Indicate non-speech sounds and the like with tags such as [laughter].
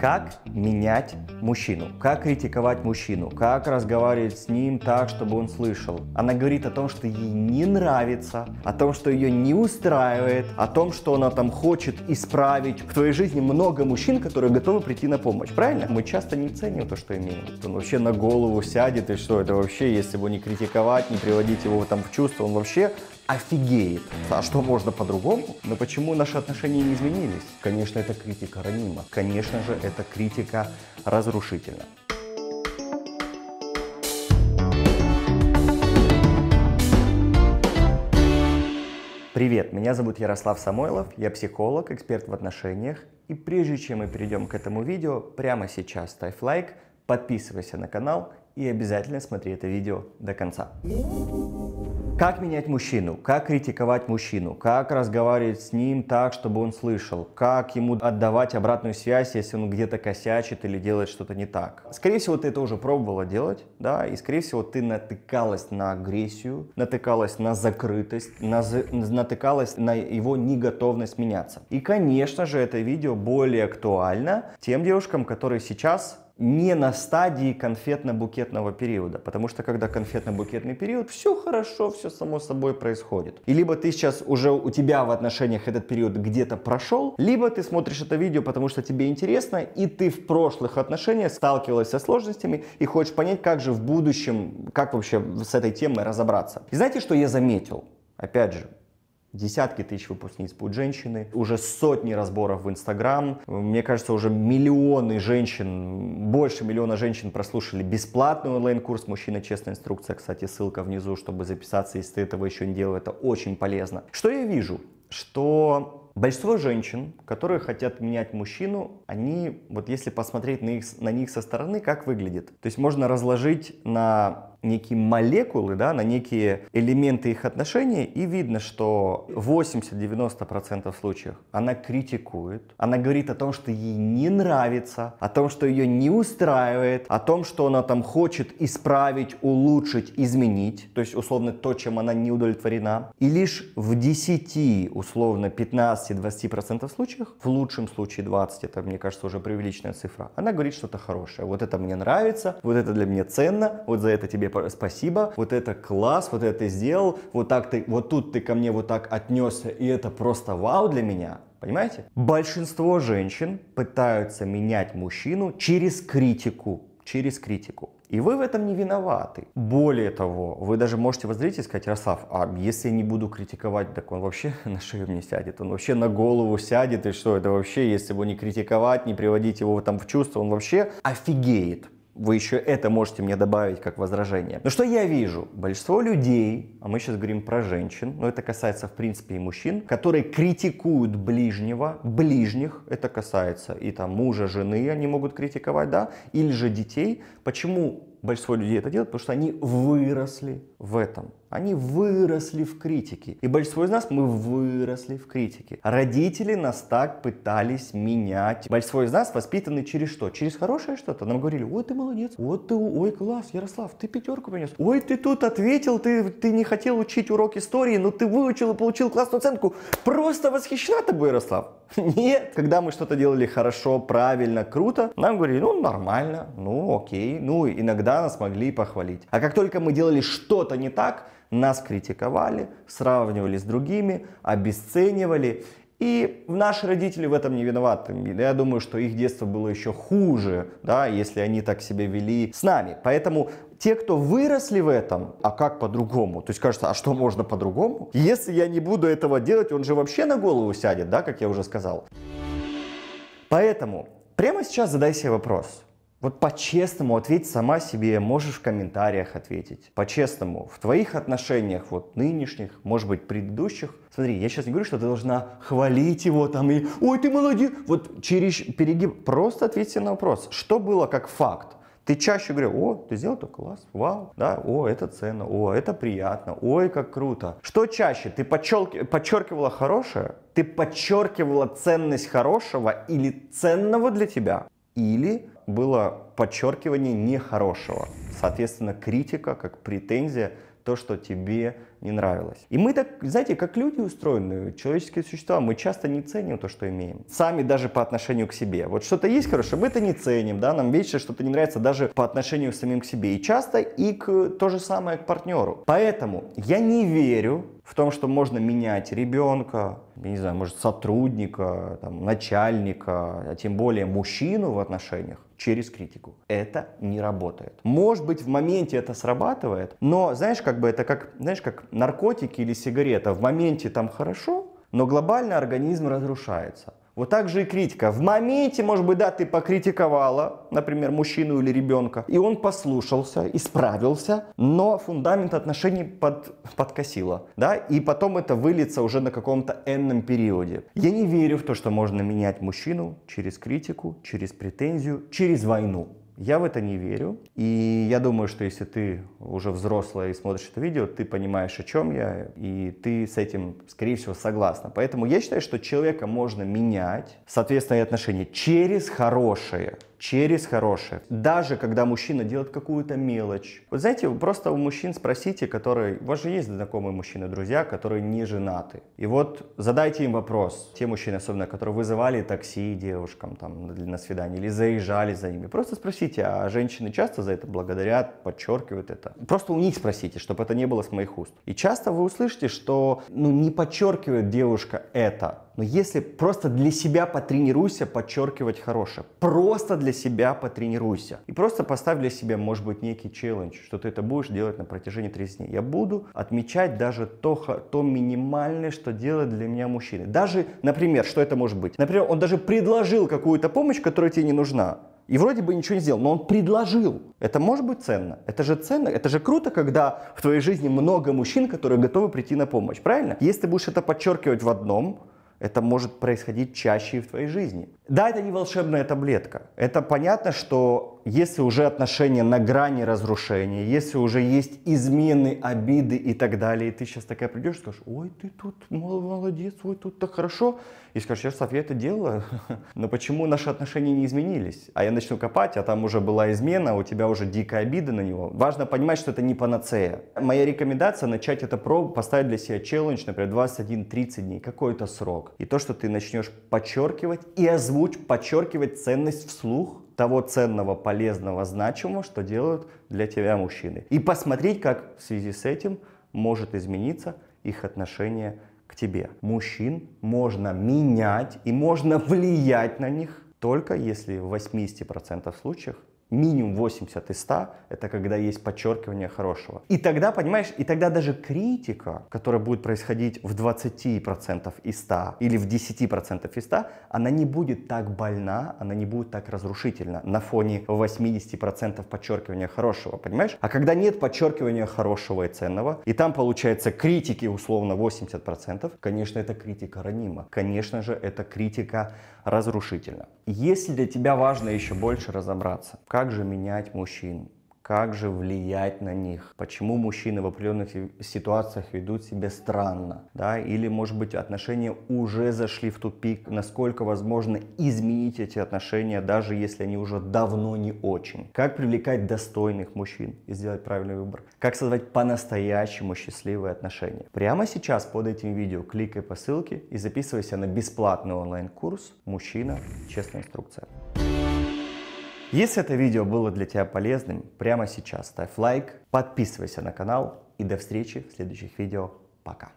как менять мужчину, как критиковать мужчину, как разговаривать с ним так, чтобы он слышал. Она говорит о том, что ей не нравится, о том, что ее не устраивает, о том, что она там хочет исправить. В твоей жизни много мужчин, которые готовы прийти на помощь, правильно? Мы часто не ценим то, что имеем. Он вообще на голову сядет и что это вообще, если его не критиковать, не приводить его там в чувство, он вообще офигеет. А что можно по-другому? Но почему наши отношения не изменились? Конечно, это критика ранима. Конечно же, это критика разрушительна. Привет, меня зовут Ярослав Самойлов, я психолог, эксперт в отношениях. И прежде чем мы перейдем к этому видео, прямо сейчас ставь лайк, подписывайся на канал и обязательно смотри это видео до конца. Как менять мужчину? Как критиковать мужчину? Как разговаривать с ним так, чтобы он слышал? Как ему отдавать обратную связь, если он где-то косячит или делает что-то не так? Скорее всего, ты это уже пробовала делать, да, и скорее всего, ты натыкалась на агрессию, натыкалась на закрытость, на за... натыкалась на его неготовность меняться. И, конечно же, это видео более актуально тем девушкам, которые сейчас не на стадии конфетно-букетного периода, потому что когда конфетно-букетный период, все хорошо, все само собой происходит. И либо ты сейчас уже у тебя в отношениях этот период где-то прошел, либо ты смотришь это видео, потому что тебе интересно, и ты в прошлых отношениях сталкивалась со сложностями и хочешь понять, как же в будущем, как вообще с этой темой разобраться. И знаете, что я заметил? Опять же, десятки тысяч выпускниц «Путь женщины», уже сотни разборов в Инстаграм. Мне кажется, уже миллионы женщин, больше миллиона женщин прослушали бесплатный онлайн-курс «Мужчина. Честная инструкция». Кстати, ссылка внизу, чтобы записаться, если ты этого еще не делал, это очень полезно. Что я вижу? Что Большинство женщин, которые хотят менять мужчину, они, вот если посмотреть на, их, на них со стороны, как выглядит. То есть можно разложить на некие молекулы, да, на некие элементы их отношений, и видно, что 80-90% случаев она критикует, она говорит о том, что ей не нравится, о том, что ее не устраивает, о том, что она там хочет исправить, улучшить, изменить, то есть условно то, чем она не удовлетворена. И лишь в 10, условно 15-20% случаях, в лучшем случае 20, это, мне кажется, уже преувеличенная цифра, она говорит что-то хорошее. Вот это мне нравится, вот это для меня ценно, вот за это тебе спасибо, вот это класс, вот это ты сделал, вот так ты, вот тут ты ко мне вот так отнесся, и это просто вау для меня. Понимаете? Большинство женщин пытаются менять мужчину через критику. Через критику. И вы в этом не виноваты. Более того, вы даже можете возразить и сказать, Ярослав, а если я не буду критиковать, так он вообще [laughs] на шею мне сядет, он вообще на голову сядет, и что это вообще, если его не критиковать, не приводить его там в чувство, он вообще офигеет вы еще это можете мне добавить как возражение. Но что я вижу? Большинство людей, а мы сейчас говорим про женщин, но это касается в принципе и мужчин, которые критикуют ближнего, ближних, это касается и там мужа, жены они могут критиковать, да, или же детей. Почему большинство людей это делают? Потому что они выросли в этом. Они выросли в критике. И большинство из нас, мы выросли в критике. Родители нас так пытались менять. Большинство из нас воспитаны через что? Через хорошее что-то. Нам говорили, ой, ты молодец, вот ты, ой, класс, Ярослав, ты пятерку принес. Ой, ты тут ответил, ты, ты не хотел учить урок истории, но ты выучил и получил классную оценку. Просто восхищена тобой, Ярослав. [laughs] Нет. Когда мы что-то делали хорошо, правильно, круто, нам говорили, ну, нормально, ну, окей. Ну, иногда нас могли похвалить. А как только мы делали что-то не так, нас критиковали, сравнивали с другими, обесценивали. И наши родители в этом не виноваты. Я думаю, что их детство было еще хуже, да, если они так себя вели с нами. Поэтому те, кто выросли в этом, а как по-другому? То есть кажется, а что можно по-другому? Если я не буду этого делать, он же вообще на голову сядет, да, как я уже сказал. Поэтому прямо сейчас задай себе вопрос. Вот по-честному ответь сама себе, можешь в комментариях ответить. По-честному, в твоих отношениях, вот нынешних, может быть, предыдущих, смотри, я сейчас не говорю, что ты должна хвалить его там и «Ой, ты молодец!» Вот через перегиб. Просто ответьте на вопрос, что было как факт? Ты чаще говоришь, о, ты сделал это класс, вау, да, о, это ценно, о, это приятно, ой, как круто. Что чаще, ты подчеркивала хорошее, ты подчеркивала ценность хорошего или ценного для тебя? или было подчеркивание нехорошего. Соответственно, критика как претензия, то, что тебе не нравилось. И мы так, знаете, как люди устроены, человеческие существа, мы часто не ценим то, что имеем. Сами даже по отношению к себе. Вот что-то есть хорошее, мы это не ценим, да, нам вечно что-то не нравится даже по отношению к самим к себе. И часто и к, то же самое к партнеру. Поэтому я не верю в том, что можно менять ребенка, я не знаю, может, сотрудника, там, начальника, а тем более мужчину в отношениях через критику. Это не работает. Может быть, в моменте это срабатывает, но, знаешь, как бы это как, знаешь, как наркотики или сигарета. В моменте там хорошо, но глобально организм разрушается. Вот так же и критика. В моменте, может быть, да, ты покритиковала, например, мужчину или ребенка, и он послушался, исправился, но фундамент отношений под, подкосило, да, и потом это выльется уже на каком-то энном периоде. Я не верю в то, что можно менять мужчину через критику, через претензию, через войну. Я в это не верю. И я думаю, что если ты уже взрослая и смотришь это видео, ты понимаешь, о чем я, и ты с этим, скорее всего, согласна. Поэтому я считаю, что человека можно менять, соответственно, и отношения через хорошие через хорошее. Даже когда мужчина делает какую-то мелочь. Вот знаете, вы просто у мужчин спросите, которые... У вас же есть знакомые мужчины, друзья, которые не женаты. И вот задайте им вопрос. Те мужчины, особенно, которые вызывали такси девушкам там на свидание или заезжали за ними. Просто спросите, а женщины часто за это благодарят, подчеркивают это? Просто у них спросите, чтобы это не было с моих уст. И часто вы услышите, что ну, не подчеркивает девушка это но если просто для себя потренируйся подчеркивать хорошее, просто для себя потренируйся. И просто поставь для себя, может быть, некий челлендж, что ты это будешь делать на протяжении 30 дней. Я буду отмечать даже то, то минимальное, что делает для меня мужчина. Даже, например, что это может быть? Например, он даже предложил какую-то помощь, которая тебе не нужна. И вроде бы ничего не сделал, но он предложил. Это может быть ценно. Это же ценно, это же круто, когда в твоей жизни много мужчин, которые готовы прийти на помощь, правильно? Если ты будешь это подчеркивать в одном, это может происходить чаще в твоей жизни. Да, это не волшебная таблетка. Это понятно, что если уже отношения на грани разрушения, если уже есть измены, обиды и так далее, и ты сейчас такая придешь и скажешь, ой, ты тут молодец, ой, тут так хорошо, и скажешь, я, я это делала, [laughs] но почему наши отношения не изменились? А я начну копать, а там уже была измена, у тебя уже дикая обида на него. Важно понимать, что это не панацея. Моя рекомендация начать это пробу, поставить для себя челлендж, например, 21-30 дней, какой-то срок. И то, что ты начнешь подчеркивать и озвучь, подчеркивать ценность вслух, того ценного, полезного, значимого, что делают для тебя мужчины. И посмотреть, как в связи с этим может измениться их отношение к тебе. Мужчин можно менять и можно влиять на них только если в 80% случаях. Минимум 80 из 100 – это когда есть подчеркивание хорошего. И тогда, понимаешь, и тогда даже критика, которая будет происходить в 20% из 100 или в 10% из 100, она не будет так больна, она не будет так разрушительна на фоне 80% подчеркивания хорошего, понимаешь? А когда нет подчеркивания хорошего и ценного, и там получается критики условно 80%, конечно, это критика ранима, конечно же, это критика разрушительна. Если для тебя важно еще больше разобраться, как же менять мужчин, как же влиять на них, почему мужчины в определенных ситуациях ведут себя странно, да, или, может быть, отношения уже зашли в тупик, насколько возможно изменить эти отношения, даже если они уже давно не очень. Как привлекать достойных мужчин и сделать правильный выбор. Как создавать по-настоящему счастливые отношения. Прямо сейчас под этим видео кликай по ссылке и записывайся на бесплатный онлайн-курс «Мужчина. Честная инструкция». Если это видео было для тебя полезным, прямо сейчас ставь лайк, подписывайся на канал и до встречи в следующих видео. Пока!